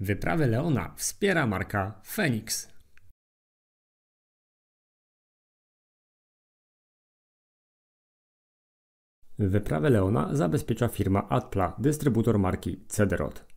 Wyprawy Leona wspiera marka Phoenix. Wyprawę Leona zabezpiecza firma Atpla, dystrybutor marki Cederot.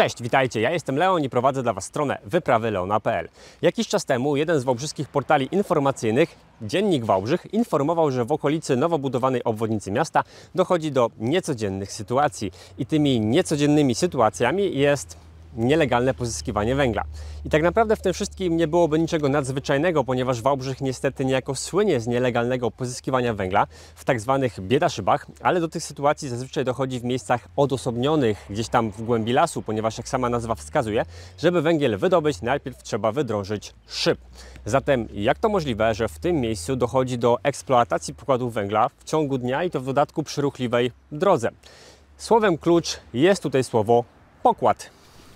Cześć, witajcie. Ja jestem Leon i prowadzę dla Was stronę wyprawyleona.pl. Jakiś czas temu jeden z wałbrzyskich portali informacyjnych, Dziennik Wałbrzych, informował, że w okolicy nowo budowanej obwodnicy miasta dochodzi do niecodziennych sytuacji. I tymi niecodziennymi sytuacjami jest nielegalne pozyskiwanie węgla. I tak naprawdę w tym wszystkim nie byłoby niczego nadzwyczajnego, ponieważ Wałbrzych niestety niejako słynie z nielegalnego pozyskiwania węgla w tak zwanych biedaszybach, ale do tych sytuacji zazwyczaj dochodzi w miejscach odosobnionych, gdzieś tam w głębi lasu, ponieważ jak sama nazwa wskazuje, żeby węgiel wydobyć, najpierw trzeba wydrożyć szyb. Zatem jak to możliwe, że w tym miejscu dochodzi do eksploatacji pokładów węgla w ciągu dnia i to w dodatku przy ruchliwej drodze? Słowem klucz jest tutaj słowo pokład.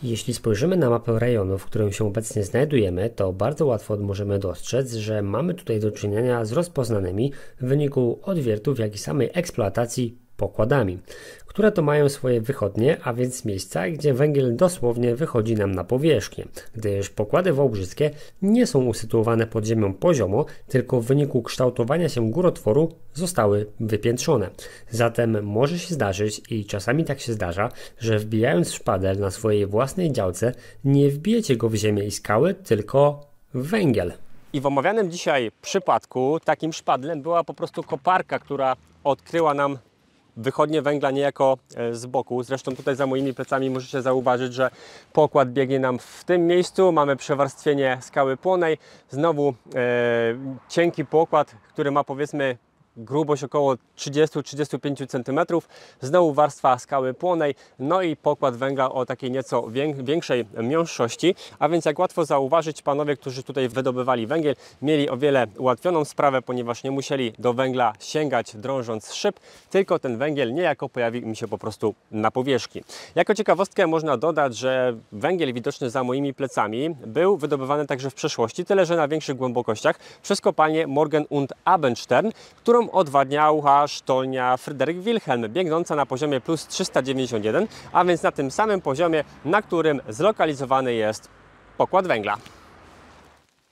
Jeśli spojrzymy na mapę rejonu, w którym się obecnie znajdujemy, to bardzo łatwo możemy dostrzec, że mamy tutaj do czynienia z rozpoznanymi w wyniku odwiertów, jak i samej eksploatacji pokładami, które to mają swoje wychodnie, a więc miejsca, gdzie węgiel dosłownie wychodzi nam na powierzchnię, gdyż pokłady wałbrzyskie nie są usytuowane pod ziemią poziomo, tylko w wyniku kształtowania się górotworu zostały wypiętrzone. Zatem może się zdarzyć i czasami tak się zdarza, że wbijając szpadel na swojej własnej działce nie wbijecie go w ziemię i skały, tylko w węgiel. I w omawianym dzisiaj przypadku takim szpadlem była po prostu koparka, która odkryła nam wychodnie węgla niejako e, z boku. Zresztą tutaj za moimi plecami możecie zauważyć, że pokład biegnie nam w tym miejscu. Mamy przewarstwienie skały płonej. Znowu e, cienki pokład, który ma powiedzmy grubość około 30-35 cm, znowu warstwa skały płonej, no i pokład węgla o takiej nieco większej mięszości, a więc jak łatwo zauważyć, panowie, którzy tutaj wydobywali węgiel, mieli o wiele ułatwioną sprawę, ponieważ nie musieli do węgla sięgać drążąc szyb, tylko ten węgiel niejako pojawił im się po prostu na powierzchni. Jako ciekawostkę można dodać, że węgiel widoczny za moimi plecami był wydobywany także w przeszłości, tyle że na większych głębokościach przez kopalnię Morgen und Abendstern, którą którą odwadniała sztolnia Fryderyk Wilhelm, biegnąca na poziomie plus 391, a więc na tym samym poziomie, na którym zlokalizowany jest pokład węgla.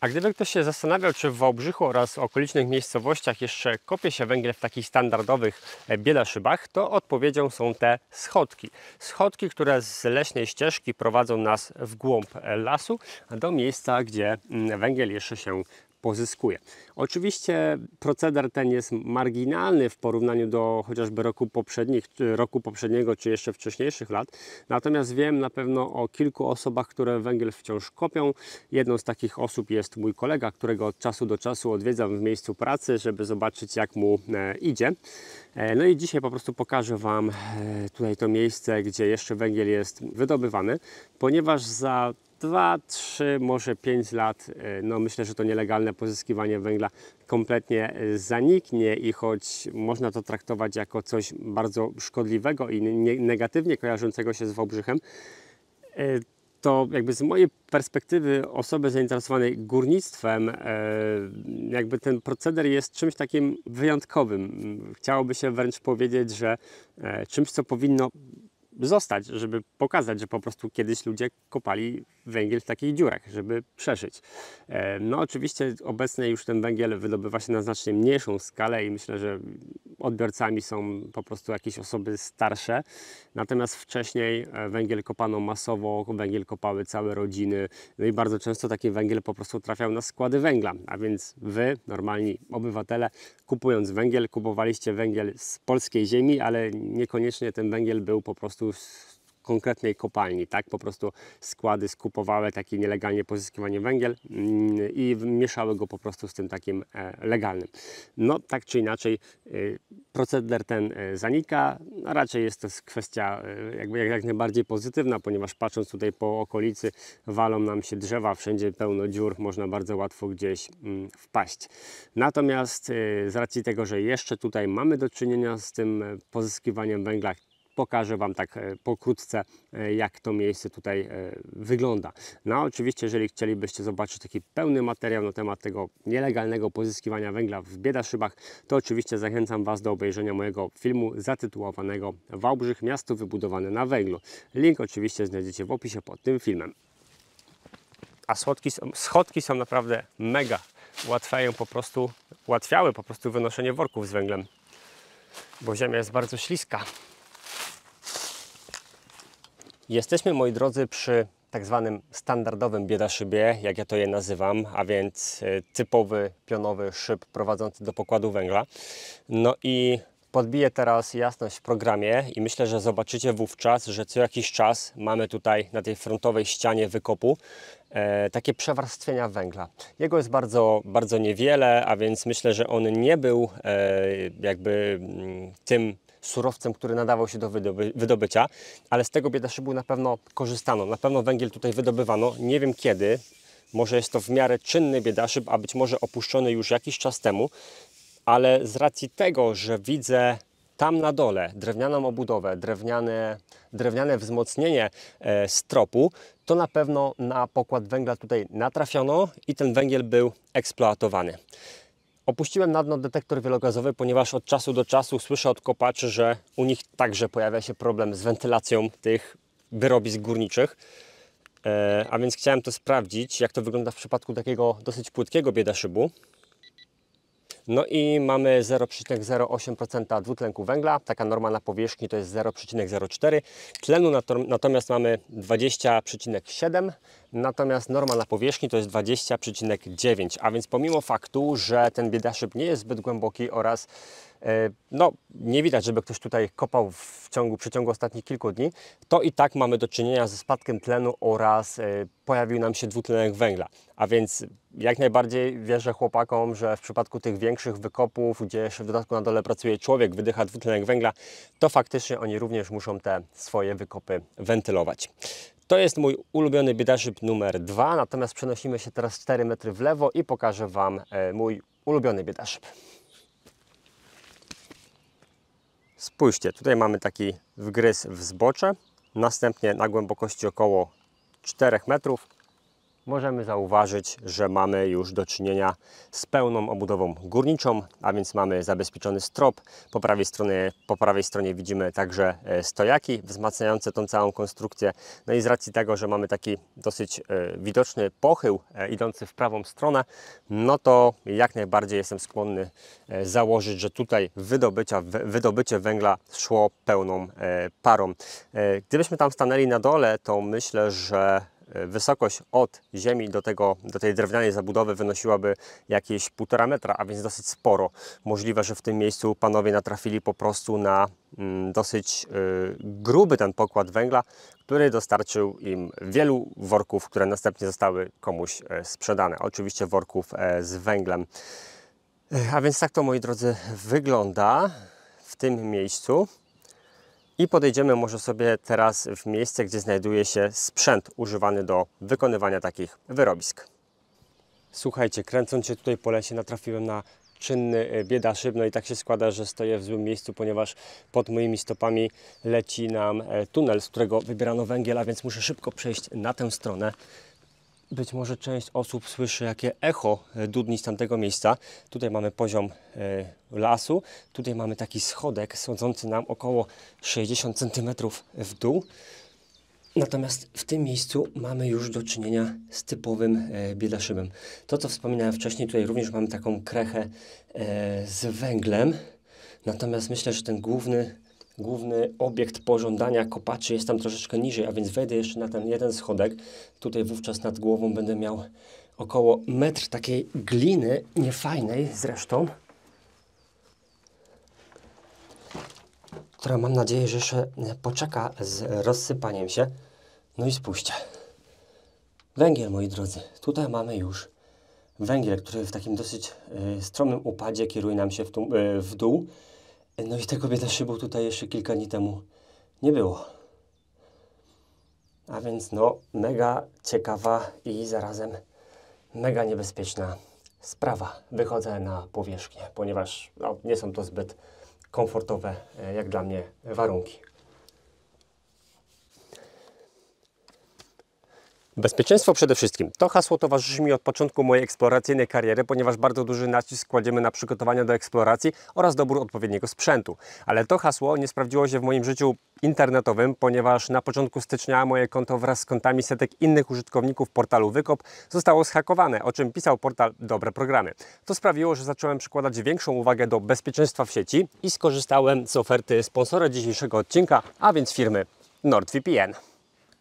A gdyby ktoś się zastanawiał, czy w Wałbrzychu oraz okolicznych miejscowościach jeszcze kopie się węgiel w takich standardowych e, bieloszybach, to odpowiedzią są te schodki. Schodki, które z leśnej ścieżki prowadzą nas w głąb lasu do miejsca, gdzie mm, węgiel jeszcze się pozyskuje. Oczywiście proceder ten jest marginalny w porównaniu do chociażby roku, poprzednich, roku poprzedniego czy jeszcze wcześniejszych lat, natomiast wiem na pewno o kilku osobach, które węgiel wciąż kopią. Jedną z takich osób jest mój kolega, którego od czasu do czasu odwiedzam w miejscu pracy, żeby zobaczyć jak mu e, idzie. E, no i dzisiaj po prostu pokażę Wam e, tutaj to miejsce, gdzie jeszcze węgiel jest wydobywany, ponieważ za 2, 3, może 5 lat, e, no myślę, że to nielegalne pozyskiwanie węgla kompletnie e, zaniknie i choć można to traktować jako coś bardzo szkodliwego i negatywnie kojarzącego się z Wałbrzychem, e, to jakby z mojej perspektywy osoby zainteresowanej górnictwem, jakby ten proceder jest czymś takim wyjątkowym. Chciałoby się wręcz powiedzieć, że czymś, co powinno zostać, żeby pokazać, że po prostu kiedyś ludzie kopali węgiel w takich dziurach, żeby przeżyć. E, no oczywiście obecnie już ten węgiel wydobywa się na znacznie mniejszą skalę i myślę, że odbiorcami są po prostu jakieś osoby starsze. Natomiast wcześniej e, węgiel kopano masowo, węgiel kopały całe rodziny. No i bardzo często taki węgiel po prostu trafiał na składy węgla. A więc wy, normalni obywatele, kupując węgiel, kupowaliście węgiel z polskiej ziemi, ale niekoniecznie ten węgiel był po prostu prostu z konkretnej kopalni, tak? Po prostu składy skupowały taki nielegalnie pozyskiwany węgiel mm, i mieszały go po prostu z tym takim e, legalnym. No tak czy inaczej e, proceder ten e, zanika, no, raczej jest to kwestia jakby jak najbardziej pozytywna, ponieważ patrząc tutaj po okolicy walą nam się drzewa, wszędzie pełno dziur, można bardzo łatwo gdzieś mm, wpaść. Natomiast z racji tego, że jeszcze tutaj mamy do czynienia z tym pozyskiwaniem węgla pokażę Wam tak e, pokrótce, e, jak to miejsce tutaj e, wygląda. No oczywiście, jeżeli chcielibyście zobaczyć taki pełny materiał na temat tego nielegalnego pozyskiwania węgla w Biedaszybach, to oczywiście zachęcam Was do obejrzenia mojego filmu zatytułowanego Wałbrzych miasto wybudowane na węglu. Link oczywiście znajdziecie w opisie pod tym filmem. A schodki są, schodki są naprawdę mega. Ułatwiają po prostu, ułatwiały po prostu wynoszenie worków z węglem, bo ziemia jest bardzo śliska. Jesteśmy, moi drodzy, przy tak zwanym standardowym biedaszybie, jak ja to je nazywam, a więc y, typowy pionowy szyb prowadzący do pokładu węgla. No i podbiję teraz jasność w programie i myślę, że zobaczycie wówczas, że co jakiś czas mamy tutaj na tej frontowej ścianie wykopu e, takie przewarstwienia węgla. Jego jest bardzo, bardzo niewiele, a więc myślę, że on nie był e, jakby mm, tym surowcem, który nadawał się do wydobycia, ale z tego biedaszybu na pewno korzystano, na pewno węgiel tutaj wydobywano, nie wiem kiedy, może jest to w miarę czynny biedaszyb, a być może opuszczony już jakiś czas temu, ale z racji tego, że widzę tam na dole drewnianą obudowę, drewniane, drewniane wzmocnienie e, stropu, to na pewno na pokład węgla tutaj natrafiono i ten węgiel był eksploatowany. Opuściłem na dno detektor wielogazowy, ponieważ od czasu do czasu słyszę od kopaczy, że u nich także pojawia się problem z wentylacją tych wyrobisk górniczych. E, a więc chciałem to sprawdzić, jak to wygląda w przypadku takiego dosyć płytkiego bieda szybu. No i mamy 0,08% dwutlenku węgla. Taka norma na powierzchni to jest 0,04. Tlenu natomiast mamy 20,7 natomiast norma na powierzchni to jest 20,9, a więc pomimo faktu, że ten biedaszyb nie jest zbyt głęboki oraz e, no, nie widać, żeby ktoś tutaj kopał w ciągu, w ostatnich kilku dni, to i tak mamy do czynienia ze spadkiem tlenu oraz e, pojawił nam się dwutlenek węgla. A więc jak najbardziej wierzę chłopakom, że w przypadku tych większych wykopów, gdzie jeszcze w dodatku na dole pracuje człowiek, wydycha dwutlenek węgla, to faktycznie oni również muszą te swoje wykopy wentylować. To jest mój ulubiony biedażyb numer dwa. natomiast przenosimy się teraz 4 metry w lewo i pokażę Wam e, mój ulubiony biedażyb. Spójrzcie, tutaj mamy taki wgryz w zbocze, następnie na głębokości około 4 metrów możemy zauważyć, że mamy już do czynienia z pełną obudową górniczą, a więc mamy zabezpieczony strop. Po prawej stronie, po prawej stronie widzimy także e, stojaki wzmacniające tą całą konstrukcję. No i z racji tego, że mamy taki dosyć e, widoczny pochył e, idący w prawą stronę, no to jak najbardziej jestem skłonny założyć, że tutaj wydobycia, wydobycie węgla szło pełną parą. Gdybyśmy tam stanęli na dole, to myślę, że E, wysokość od ziemi do, tego, do tej drewnianej zabudowy wynosiłaby jakieś 1,5 metra, a więc dosyć sporo. Możliwe, że w tym miejscu panowie natrafili po prostu na mm, dosyć e, gruby ten pokład węgla, który dostarczył im wielu worków, które następnie zostały komuś e, sprzedane. Oczywiście worków z węglem. A więc tak to, moi drodzy, wygląda w tym miejscu. I podejdziemy może sobie teraz w miejsce, gdzie znajduje się sprzęt używany do wykonywania takich wyrobisk. Słuchajcie, kręcąc się tutaj po lesie natrafiłem na czynny e, bieda No i tak się składa, że stoję w złym miejscu, ponieważ pod moimi stopami leci nam e, tunel, z którego wybierano węgiel, a więc muszę szybko przejść na tę stronę być może część osób słyszy, jakie echo e, dudni z tamtego miejsca. Tutaj mamy poziom e, lasu, tutaj mamy taki schodek sądzący nam około 60 cm w dół. Natomiast w tym miejscu mamy już do czynienia z typowym e, biedaszybem. To, co wspominałem wcześniej, tutaj również mamy taką krechę z węglem. Natomiast myślę, że ten główny główny obiekt pożądania kopaczy jest tam troszeczkę niżej, a więc wejdę jeszcze na ten jeden schodek. Tutaj wówczas nad głową będę miał około metr takiej gliny, niefajnej zresztą, która mam nadzieję, że jeszcze poczeka z rozsypaniem się. No i spójrzcie. Węgiel, moi drodzy. Tutaj mamy już węgiel, który w takim dosyć y, stromym upadzie kieruje nam się w, tu, y, e, w dół. No i ta kobieta szybą tutaj jeszcze kilka dni temu nie było. A więc no, mega ciekawa i zarazem mega niebezpieczna sprawa. Wychodzę na powierzchnię, ponieważ no, nie są to zbyt komfortowe, e, jak dla mnie, warunki. Bezpieczeństwo przede wszystkim. To hasło towarzyszy mi od początku mojej eksploracyjnej kariery, ponieważ bardzo duży nacisk kładziemy na przygotowania do eksploracji oraz dobór odpowiedniego sprzętu. Ale to hasło nie sprawdziło się w moim życiu internetowym, ponieważ na początku stycznia moje konto wraz z kontami setek innych użytkowników portalu Wykop zostało zhakowane, o czym pisał portal Dobre Programy. To sprawiło, że zacząłem przykładać większą uwagę do bezpieczeństwa w sieci i skorzystałem z oferty sponsora dzisiejszego odcinka, a więc firmy NordVPN.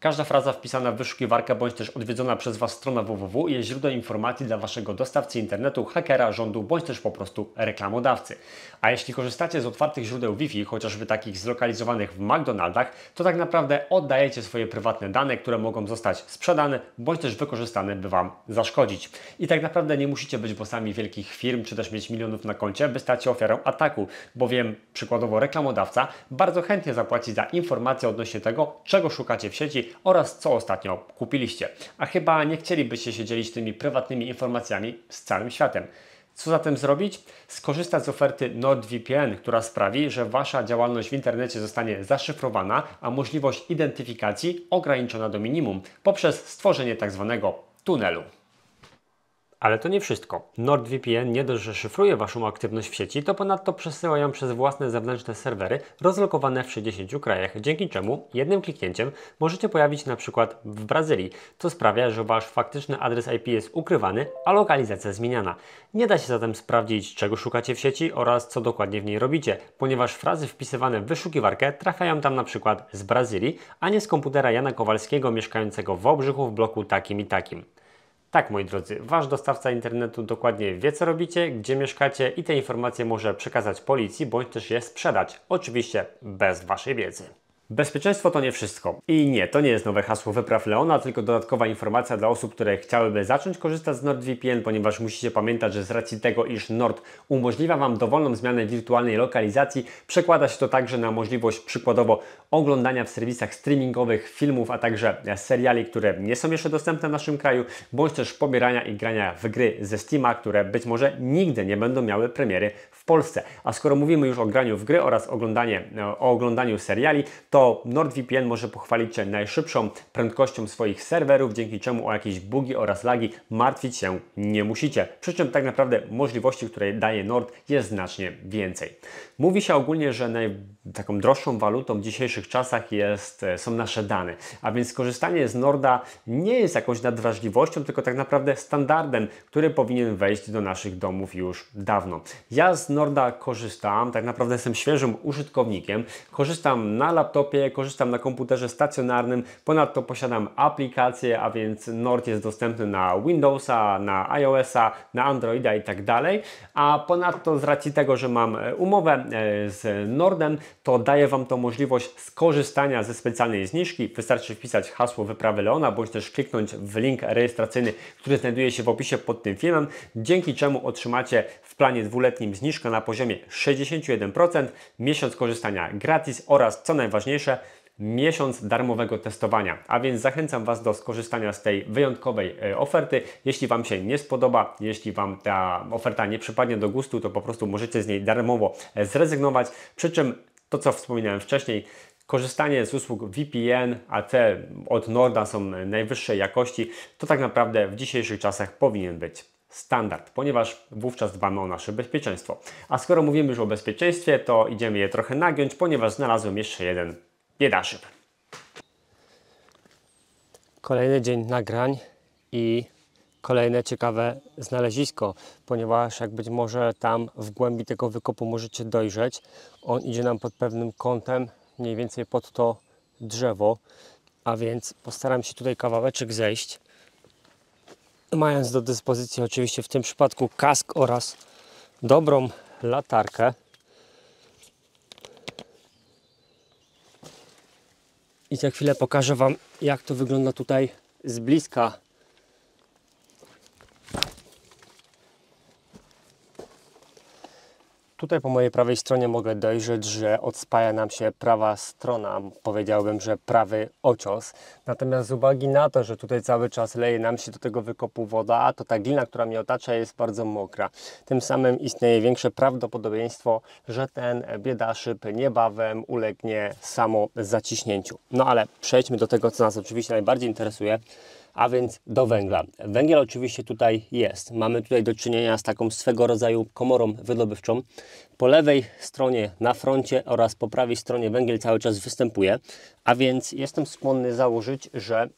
Każda fraza wpisana w wyszukiwarkę bądź też odwiedzona przez Was strona www jest źródłem informacji dla Waszego dostawcy internetu, hakera, rządu bądź też po prostu reklamodawcy. A jeśli korzystacie z otwartych źródeł Wi-Fi, chociażby takich zlokalizowanych w McDonaldach, to tak naprawdę oddajecie swoje prywatne dane, które mogą zostać sprzedane bądź też wykorzystane, by Wam zaszkodzić. I tak naprawdę nie musicie być bossami wielkich firm czy też mieć milionów na koncie, by stać się ofiarą ataku, bowiem przykładowo reklamodawca bardzo chętnie zapłaci za informacje odnośnie tego, czego szukacie w sieci, oraz co ostatnio kupiliście. A chyba nie chcielibyście się dzielić tymi prywatnymi informacjami z całym światem. Co zatem zrobić? Skorzystać z oferty NordVPN, która sprawi, że Wasza działalność w internecie zostanie zaszyfrowana, a możliwość identyfikacji ograniczona do minimum poprzez stworzenie tzw. Tak tunelu. Ale to nie wszystko. NordVPN nie dość, że szyfruje Waszą aktywność w sieci, to ponadto przesyła ją przez własne zewnętrzne serwery rozlokowane w 60 krajach, dzięki czemu jednym kliknięciem możecie pojawić na przykład w Brazylii, co sprawia, że Wasz faktyczny adres IP jest ukrywany, a lokalizacja zmieniana. Nie da się zatem sprawdzić, czego szukacie w sieci oraz co dokładnie w niej robicie, ponieważ frazy wpisywane w wyszukiwarkę trafiają tam na przykład z Brazylii, a nie z komputera Jana Kowalskiego mieszkającego w Obrzychu w bloku takim i takim. Tak, moi drodzy, wasz dostawca internetu dokładnie wie, co robicie, gdzie mieszkacie i te informacje może przekazać policji bądź też je sprzedać. Oczywiście bez waszej wiedzy. Bezpieczeństwo to nie wszystko. I nie, to nie jest nowe hasło Wypraw Leona, tylko dodatkowa informacja dla osób, które chciałyby zacząć korzystać z NordVPN, ponieważ musicie pamiętać, że z racji tego, iż Nord umożliwia Wam dowolną zmianę wirtualnej lokalizacji, przekłada się to także na możliwość przykładowo oglądania w serwisach streamingowych filmów, a także seriali, które nie są jeszcze dostępne w naszym kraju, bądź też pobierania i grania w gry ze Steama, które być może nigdy nie będą miały premiery w Polsce. A skoro mówimy już o graniu w gry oraz oglądanie, o oglądaniu seriali, to NordVPN może pochwalić się najszybszą prędkością swoich serwerów, dzięki czemu o jakieś bugi oraz lagi martwić się nie musicie. Przy czym tak naprawdę możliwości, które daje Nord jest znacznie więcej. Mówi się ogólnie, że naj, taką droższą walutą w dzisiejszych czasach jest, e, są nasze dane, a więc korzystanie z Norda nie jest jakąś nadwrażliwością, tylko tak naprawdę standardem, który powinien wejść do naszych domów już dawno. Ja z Norda korzystam, tak naprawdę jestem świeżym użytkownikiem, korzystam na laptopie, laptopie, korzystam na komputerze stacjonarnym, ponadto posiadam aplikacje, a więc Nord jest dostępny na Windowsa, na iOSa, na Androida i tak dalej. A ponadto z racji tego, że mam e, umowę e, z Nordem, to daje Wam to możliwość skorzystania ze specjalnej zniżki. Wystarczy wpisać hasło wyprawy Leona, bądź też kliknąć w link rejestracyjny, który znajduje się w opisie pod tym filmem, dzięki czemu otrzymacie w planie dwuletnim zniżkę na poziomie 61%, miesiąc korzystania gratis oraz co najważniejsze miesiąc darmowego testowania. A więc zachęcam Was do skorzystania z tej wyjątkowej e, oferty. Jeśli Wam się nie spodoba, jeśli Wam ta oferta nie przypadnie do gustu, to po prostu możecie z niej darmowo e, zrezygnować. Przy czym to, co wspominałem wcześniej, Korzystanie z usług VPN, a te od Norda są najwyższej jakości, to tak naprawdę w dzisiejszych czasach powinien być standard, ponieważ wówczas dbamy o nasze bezpieczeństwo. A skoro mówimy już o bezpieczeństwie, to idziemy je trochę nagiąć, ponieważ znalazłem jeszcze jeden nie da szyb. Kolejny dzień nagrań i kolejne ciekawe znalezisko, ponieważ jak być może tam w głębi tego wykopu możecie dojrzeć, on idzie nam pod pewnym kątem, mniej więcej pod to drzewo, a więc postaram się tutaj kawałeczek zejść, mając do dyspozycji oczywiście w tym przypadku kask oraz dobrą latarkę. i za chwilę pokażę Wam jak to wygląda tutaj z bliska. Tutaj po mojej prawej stronie mogę dojrzeć, że odspaja nam się prawa strona, powiedziałbym, że prawy ocios. Natomiast z uwagi na to, że tutaj cały czas leje nam się do tego wykopu woda, to ta glina, która mnie otacza jest bardzo mokra. Tym samym istnieje większe prawdopodobieństwo, że ten szyb niebawem ulegnie samo zaciśnięciu. No ale przejdźmy do tego, co nas oczywiście najbardziej interesuje, a więc do węgla. Węgiel oczywiście tutaj jest. Mamy tutaj do czynienia z taką swego rodzaju komorą wydobywczą. Po lewej stronie na froncie oraz po prawej stronie węgiel cały czas występuje, a więc jestem skłonny założyć, że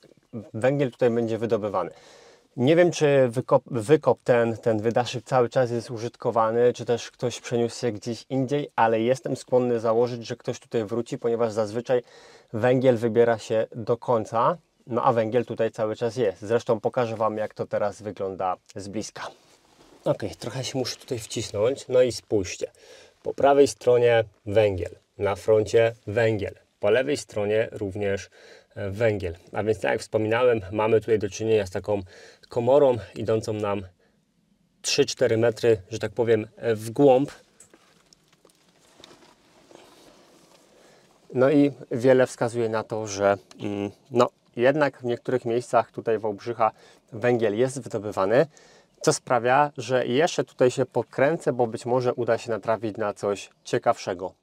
węgiel tutaj będzie wydobywany. Nie wiem, czy wykop, wykop, ten, ten wydaszyk cały czas jest użytkowany, czy też ktoś przeniósł się gdzieś indziej, ale jestem skłonny założyć, że ktoś tutaj wróci, ponieważ zazwyczaj węgiel wybiera się do końca no a węgiel tutaj cały czas jest. Zresztą pokażę Wam, jak to teraz wygląda z bliska. Ok, trochę się muszę tutaj wcisnąć. No i spójrzcie. Po prawej stronie węgiel, na froncie węgiel, po lewej stronie również e, węgiel. A więc tak jak wspominałem, mamy tutaj do czynienia z taką komorą idącą nam 3-4 metry, że tak powiem, e, w głąb. No i wiele wskazuje na to, że mm, no, jednak w niektórych miejscach tutaj Wałbrzycha węgiel jest wydobywany, co sprawia, że jeszcze tutaj się podkręcę, bo być może uda się natrafić na coś ciekawszego.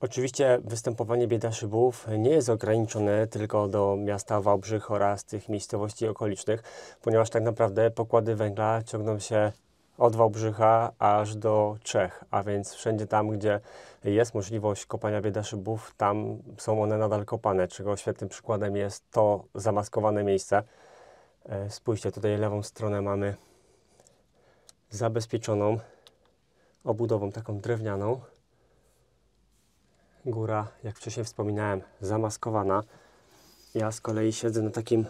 Oczywiście występowanie bieda szybów nie jest ograniczone tylko do miasta Wałbrzych oraz tych miejscowości okolicznych, ponieważ tak naprawdę pokłady węgla ciągną się od Wałbrzycha aż do Czech, a więc wszędzie tam, gdzie jest możliwość kopania szybów, tam są one nadal kopane, czego świetnym przykładem jest to zamaskowane miejsce. E, spójrzcie, tutaj lewą stronę mamy zabezpieczoną obudową taką drewnianą. Góra, jak wcześniej wspominałem, zamaskowana. Ja z kolei siedzę na takim,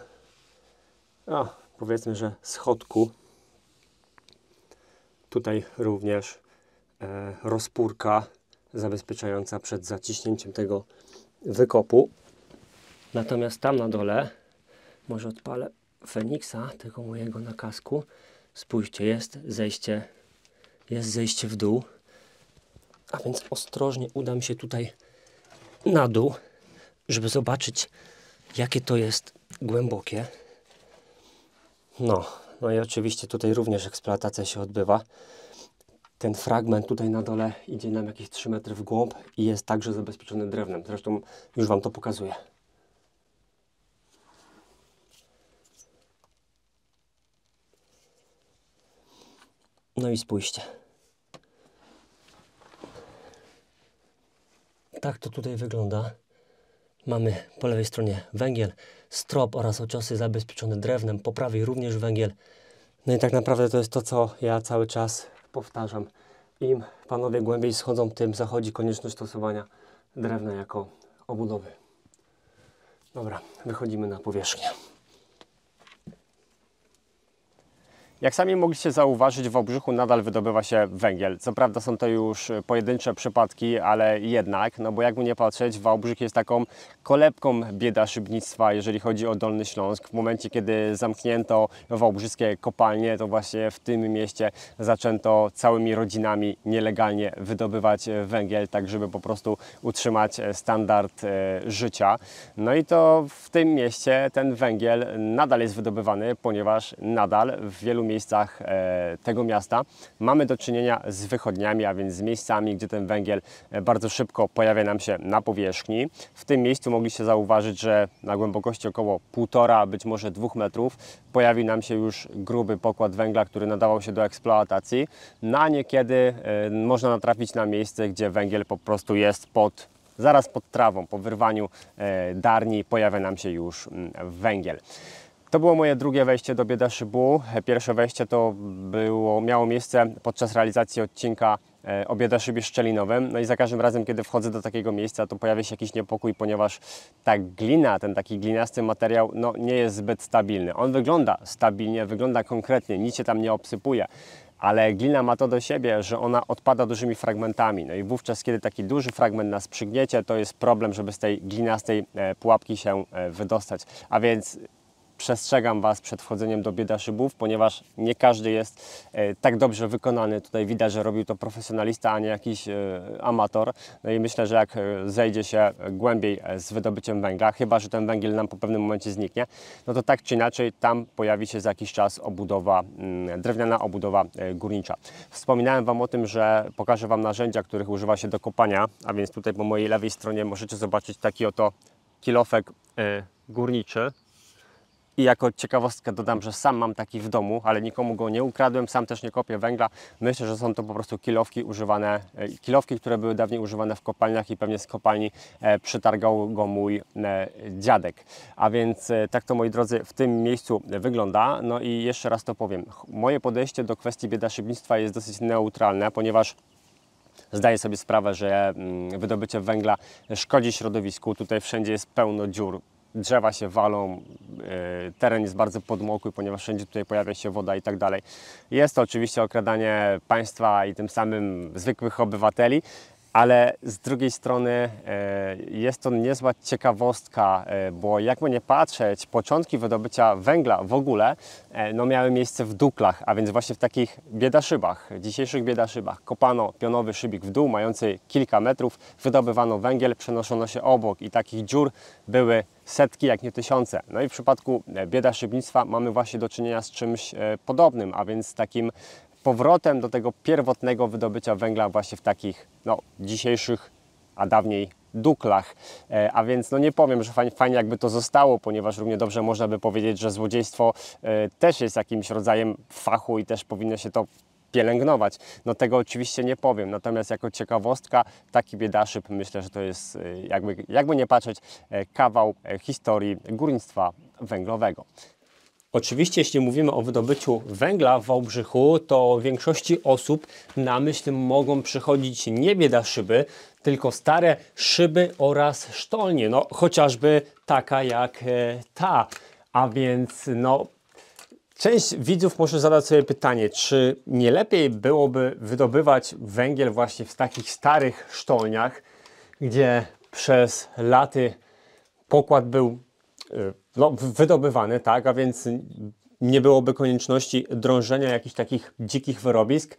o, powiedzmy, że schodku, Tutaj również e, rozpórka zabezpieczająca przed zaciśnięciem tego wykopu. Natomiast tam na dole, może odpalę Feniksa, tego mojego na kasku. Spójrzcie, jest zejście, jest zejście w dół. A więc ostrożnie udam się tutaj na dół, żeby zobaczyć, jakie to jest głębokie. No, no i oczywiście tutaj również eksploatacja się odbywa. Ten fragment tutaj na dole idzie nam jakieś 3 metry w głąb i jest także zabezpieczony drewnem. Zresztą już Wam to pokazuję. No i spójrzcie. Tak to tutaj wygląda. Mamy po lewej stronie węgiel, strop oraz ociosy zabezpieczone drewnem, po prawej również węgiel. No i tak naprawdę to jest to, co ja cały czas powtarzam. Im panowie głębiej schodzą, tym zachodzi konieczność stosowania drewna jako obudowy. Dobra, wychodzimy na powierzchnię. Jak sami mogliście zauważyć, w Obrzychu nadal wydobywa się węgiel. Co prawda są to już pojedyncze przypadki, ale jednak, no bo jakby nie patrzeć, Wałbrzych jest taką kolebką bieda szybnictwa, jeżeli chodzi o Dolny Śląsk. W momencie, kiedy zamknięto wałbrzyskie kopalnie, to właśnie w tym mieście zaczęto całymi rodzinami nielegalnie wydobywać węgiel, tak żeby po prostu utrzymać standard e, życia. No i to w tym mieście ten węgiel nadal jest wydobywany, ponieważ nadal w wielu miejscach miejscach e, tego miasta mamy do czynienia z wychodniami, a więc z miejscami, gdzie ten węgiel e, bardzo szybko pojawia nam się na powierzchni. W tym miejscu mogliście zauważyć, że na głębokości około 1,5, być może 2 metrów pojawi nam się już gruby pokład węgla, który nadawał się do eksploatacji. Na niekiedy e, można natrafić na miejsce, gdzie węgiel po prostu jest pod zaraz pod trawą, po wyrwaniu darni pojawia nam się już mm, węgiel. To było moje drugie wejście do bieda szybu. Pierwsze wejście to było, miało miejsce podczas realizacji odcinka e, o Szybie Szczelinowym. No i za każdym razem, kiedy wchodzę do takiego miejsca, to pojawia się jakiś niepokój, ponieważ ta glina, ten taki glinasty materiał, no nie jest zbyt stabilny. On wygląda stabilnie, wygląda konkretnie, nic się tam nie obsypuje ale glina ma to do siebie, że ona odpada dużymi fragmentami. No i wówczas, kiedy taki duży fragment nas przygniecie, to jest problem, żeby z tej glinastej e, pułapki się e, wydostać. A więc przestrzegam Was przed wchodzeniem do bieda szybów, ponieważ nie każdy jest e, tak dobrze wykonany. Tutaj widać, że robił to profesjonalista, a nie jakiś e, amator. No i myślę, że jak e, zejdzie się głębiej z wydobyciem węgla, chyba że ten węgiel nam po pewnym momencie zniknie, no to tak czy inaczej tam pojawi się za jakiś czas obudowa, mm, drewniana obudowa górnicza. Wspominałem Wam o tym, że pokażę Wam narzędzia, których używa się do kopania, a więc tutaj po mojej lewej stronie możecie zobaczyć taki oto kilofek górniczy, i jako ciekawostkę dodam, że sam mam taki w domu, ale nikomu go nie ukradłem, sam też nie kopię węgla. Myślę, że są to po prostu kilowki używane, e, kilowki, które były dawniej używane w kopalniach i pewnie z kopalni e, przetargał go mój e, dziadek. A więc tak to moi drodzy w tym miejscu wygląda. No i jeszcze raz to powiem. Moje podejście do kwestii szybnictwa jest dosyć neutralne, ponieważ zdaję sobie sprawę, że mm, wydobycie węgla szkodzi środowisku. Tutaj wszędzie jest pełno dziur, drzewa się walą, e, teren jest bardzo podmokły, ponieważ wszędzie tutaj pojawia się woda i tak dalej. Jest to oczywiście okradanie państwa i tym samym zwykłych obywateli, ale z drugiej strony e, jest to niezła ciekawostka, e, bo jakby nie patrzeć, początki wydobycia węgla w ogóle e, no miały miejsce w duklach, a więc właśnie w takich biedaszybach, dzisiejszych biedaszybach. Kopano pionowy szybik w dół, mający kilka metrów, wydobywano węgiel, przenoszono się obok i takich dziur były setki, jak nie tysiące. No i w przypadku biedaszybnictwa mamy właśnie do czynienia z czymś podobnym, a więc takim powrotem do tego pierwotnego wydobycia węgla właśnie w takich no, dzisiejszych, a dawniej duklach. E, a więc no nie powiem, że fajnie, jakby to zostało, ponieważ równie dobrze można by powiedzieć, że złodziejstwo e, też jest jakimś rodzajem fachu i też powinno się to pielęgnować. No tego oczywiście nie powiem, natomiast jako ciekawostka taki biedaszyb myślę, że to jest e, jakby, jakby nie patrzeć kawał historii górnictwa węglowego. Oczywiście, jeśli mówimy o wydobyciu węgla w Wałbrzychu, to większości osób na myśl mogą przychodzić nie bieda szyby, tylko stare szyby oraz sztolnie, no chociażby taka jak e, ta. A więc no, część widzów może zadać sobie pytanie, czy nie lepiej byłoby wydobywać węgiel właśnie w takich starych sztolniach, gdzie przez laty pokład był e, no, wydobywane, tak, a więc nie byłoby konieczności drążenia jakichś takich dzikich wyrobisk.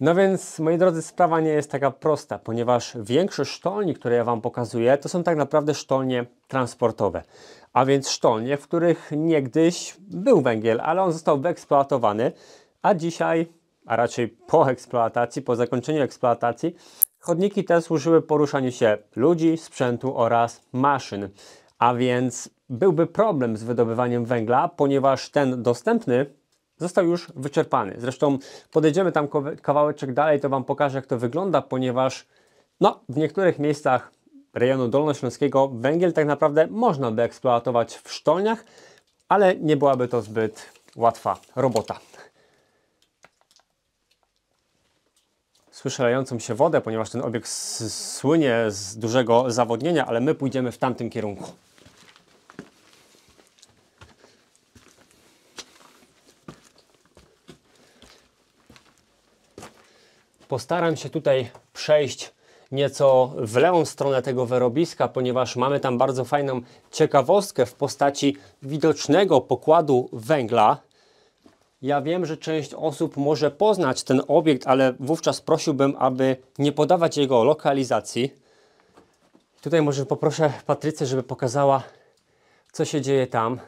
No więc, moi drodzy, sprawa nie jest taka prosta, ponieważ większość sztolni, które ja Wam pokazuję, to są tak naprawdę sztolnie transportowe. A więc sztolnie, w których niegdyś był węgiel, ale on został wyeksploatowany, a dzisiaj, a raczej po eksploatacji, po zakończeniu eksploatacji, chodniki te służyły poruszaniu się ludzi, sprzętu oraz maszyn a więc byłby problem z wydobywaniem węgla, ponieważ ten dostępny został już wyczerpany. Zresztą podejdziemy tam kawałeczek dalej, to Wam pokażę jak to wygląda, ponieważ no, w niektórych miejscach rejonu dolnośląskiego węgiel tak naprawdę można by eksploatować w sztolniach, ale nie byłaby to zbyt łatwa robota. Słyszę lejącą się wodę, ponieważ ten obiekt słynie z dużego zawodnienia, ale my pójdziemy w tamtym kierunku. Postaram się tutaj przejść nieco w lewą stronę tego wyrobiska, ponieważ mamy tam bardzo fajną ciekawostkę w postaci widocznego pokładu węgla. Ja wiem, że część osób może poznać ten obiekt, ale wówczas prosiłbym, aby nie podawać jego lokalizacji. Tutaj może poproszę Patrycję, żeby pokazała, co się dzieje tam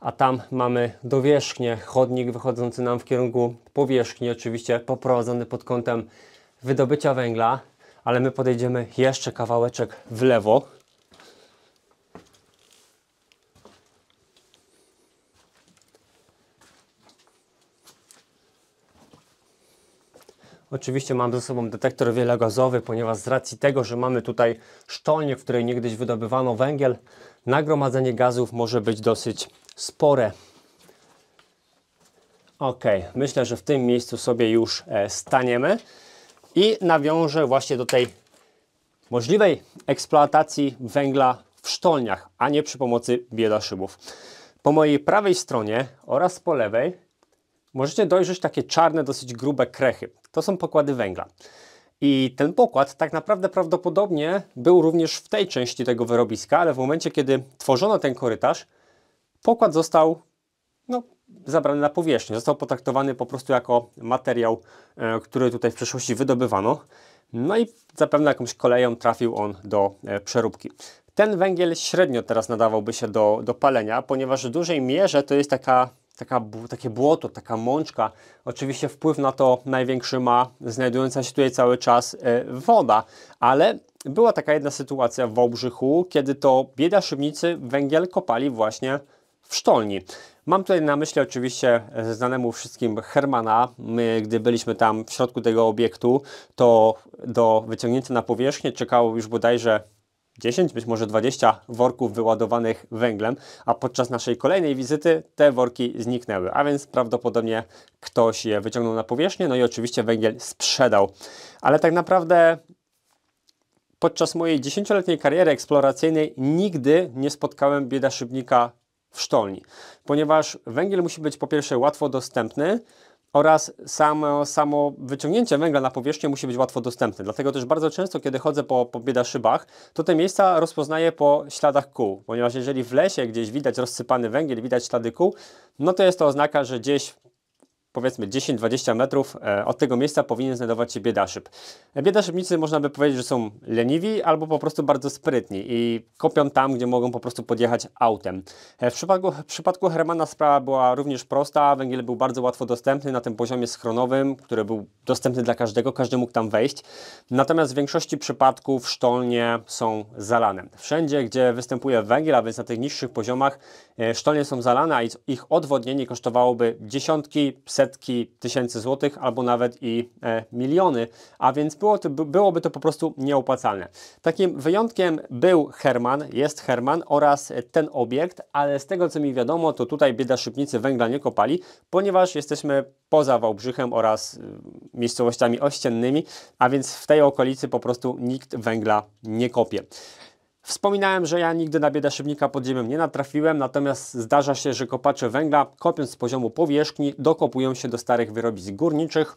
a tam mamy dowierzchnię, chodnik wychodzący nam w kierunku powierzchni, oczywiście poprowadzony pod kątem wydobycia węgla, ale my podejdziemy jeszcze kawałeczek w lewo. Oczywiście mam ze sobą detektor wielogazowy, ponieważ z racji tego, że mamy tutaj sztolnię, w której niegdyś wydobywano węgiel, nagromadzenie gazów może być dosyć spore. Ok, myślę, że w tym miejscu sobie już e, staniemy i nawiążę właśnie do tej możliwej eksploatacji węgla w sztolniach, a nie przy pomocy bieda szybów. Po mojej prawej stronie oraz po lewej możecie dojrzeć takie czarne, dosyć grube krechy. To są pokłady węgla. I ten pokład tak naprawdę prawdopodobnie był również w tej części tego wyrobiska, ale w momencie, kiedy tworzono ten korytarz, Pokład został no, zabrany na powierzchnię, został potraktowany po prostu jako materiał, e, który tutaj w przeszłości wydobywano. No i zapewne jakąś koleją trafił on do e, przeróbki. Ten węgiel średnio teraz nadawałby się do, do palenia, ponieważ w dużej mierze to jest taka taka, takie błoto, taka mączka. Oczywiście wpływ na to największy ma znajdująca się tutaj cały czas e, woda, ale była taka jedna sytuacja w Wałbrzychu, kiedy to bieda szybnicy węgiel kopali właśnie w sztolni. Mam tutaj na myśli oczywiście e, znanemu wszystkim Hermana. My, gdy byliśmy tam w środku tego obiektu, to do wyciągnięcia na powierzchnię czekało już bodajże 10, być może 20 worków wyładowanych węglem, a podczas naszej kolejnej wizyty te worki zniknęły, a więc prawdopodobnie ktoś je wyciągnął na powierzchnię, no i oczywiście węgiel sprzedał. Ale tak naprawdę podczas mojej 10-letniej kariery eksploracyjnej nigdy nie spotkałem bieda szybnika w sztolni, ponieważ węgiel musi być po pierwsze łatwo dostępny, oraz samo, samo wyciągnięcie węgla na powierzchnię musi być łatwo dostępne. Dlatego też bardzo często, kiedy chodzę po, po bieda szybach, to te miejsca rozpoznaję po śladach kół, ponieważ jeżeli w lesie gdzieś widać rozsypany węgiel, widać ślady kół, no to jest to oznaka, że gdzieś powiedzmy 10-20 metrów e, od tego miejsca powinien znajdować się biedaszyb. E, Biedaszybnicy można by powiedzieć, że są leniwi albo po prostu bardzo sprytni i kopią tam, gdzie mogą po prostu podjechać autem. E, w przypadku, w przypadku Hermana sprawa była również prosta, węgiel był bardzo łatwo dostępny na tym poziomie schronowym, który był dostępny dla każdego, każdy mógł tam wejść. Natomiast w większości przypadków sztolnie są zalane. Wszędzie, gdzie występuje węgiel, a więc na tych niższych poziomach, sztolnie są zalane, a ich odwodnienie kosztowałoby dziesiątki, setki setki tysięcy złotych albo nawet i e, miliony, a więc było to, byłoby to po prostu nieopłacalne. Takim wyjątkiem był Herman, jest Herman oraz ten obiekt, ale z tego co mi wiadomo, to tutaj bieda szybnicy węgla nie kopali, ponieważ jesteśmy poza Wałbrzychem oraz y, miejscowościami ościennymi, a więc w tej okolicy po prostu nikt węgla nie kopie. Wspominałem, że ja nigdy na biedę szybnika pod ziemią nie natrafiłem, natomiast zdarza się, że kopacze węgla, kopiąc z poziomu powierzchni, dokopują się do starych wyrobisk górniczych.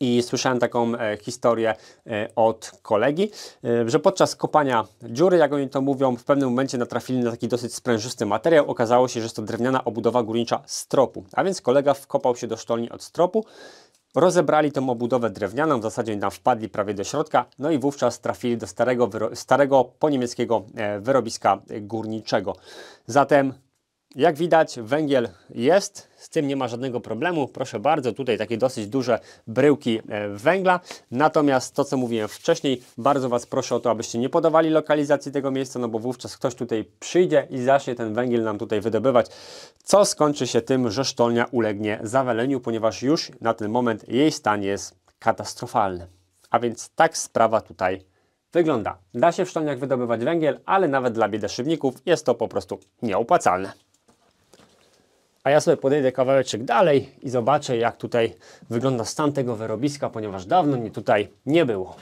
I słyszałem taką e, historię e, od kolegi, e, że podczas kopania dziury, jak oni to mówią, w pewnym momencie natrafili na taki dosyć sprężysty materiał. Okazało się, że jest to drewniana obudowa górnicza stropu. A więc kolega wkopał się do sztolni od stropu Rozebrali tą obudowę drewnianą, w zasadzie nam wpadli prawie do środka, no i wówczas trafili do starego, starego poniemieckiego e, wyrobiska górniczego. Zatem jak widać, węgiel jest, z tym nie ma żadnego problemu. Proszę bardzo, tutaj takie dosyć duże bryłki e, węgla. Natomiast to, co mówiłem wcześniej, bardzo Was proszę o to, abyście nie podawali lokalizacji tego miejsca, no bo wówczas ktoś tutaj przyjdzie i zacznie ten węgiel nam tutaj wydobywać, co skończy się tym, że sztolnia ulegnie zawaleniu, ponieważ już na ten moment jej stan jest katastrofalny. A więc tak sprawa tutaj wygląda. Da się w sztolniach wydobywać węgiel, ale nawet dla biedaszywników jest to po prostu nieopłacalne a ja sobie podejdę kawałeczek dalej i zobaczę jak tutaj wygląda stan tego wyrobiska, ponieważ dawno mnie tutaj nie było.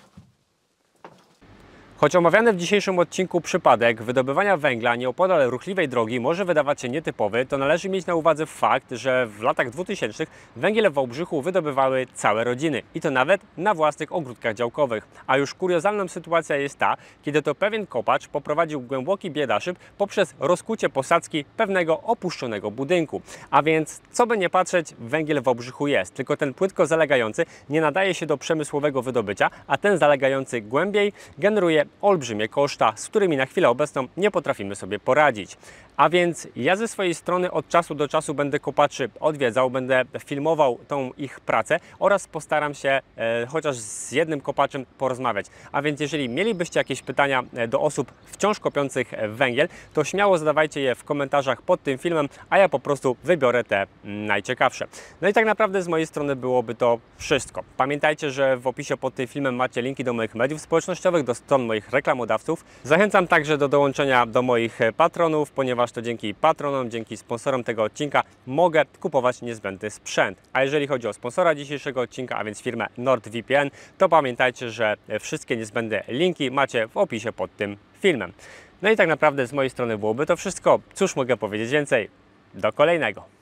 Choć omawiany w dzisiejszym odcinku przypadek wydobywania węgla nieopodal ruchliwej drogi może wydawać się nietypowy, to należy mieć na uwadze fakt, że w latach 2000 węgiel w Wałbrzychu wydobywały całe rodziny i to nawet na własnych ogródkach działkowych. A już kuriozalną sytuacja jest ta, kiedy to pewien kopacz poprowadził głęboki biedaszyb poprzez rozkucie posadzki pewnego opuszczonego budynku. A więc, co by nie patrzeć, węgiel w Wałbrzychu jest, tylko ten płytko zalegający nie nadaje się do przemysłowego wydobycia, a ten zalegający głębiej generuje olbrzymie koszta, z którymi na chwilę obecną nie potrafimy sobie poradzić. A więc ja ze swojej strony od czasu do czasu będę kopaczy odwiedzał, będę filmował tą ich pracę oraz postaram się e, chociaż z jednym kopaczem porozmawiać. A więc jeżeli mielibyście jakieś pytania e, do osób wciąż kopiących e, węgiel, to śmiało zadawajcie je w komentarzach pod tym filmem, a ja po prostu wybiorę te mm, najciekawsze. No i tak naprawdę z mojej strony byłoby to wszystko. Pamiętajcie, że w opisie pod tym filmem macie linki do moich mediów społecznościowych, do stron moich reklamodawców. Zachęcam także do dołączenia do moich e, patronów, ponieważ ponieważ to dzięki patronom, dzięki sponsorom tego odcinka mogę kupować niezbędny sprzęt. A jeżeli chodzi o sponsora dzisiejszego odcinka, a więc firmę NordVPN, to pamiętajcie, że wszystkie niezbędne linki macie w opisie pod tym filmem. No i tak naprawdę z mojej strony byłoby to wszystko. Cóż mogę powiedzieć więcej? Do kolejnego.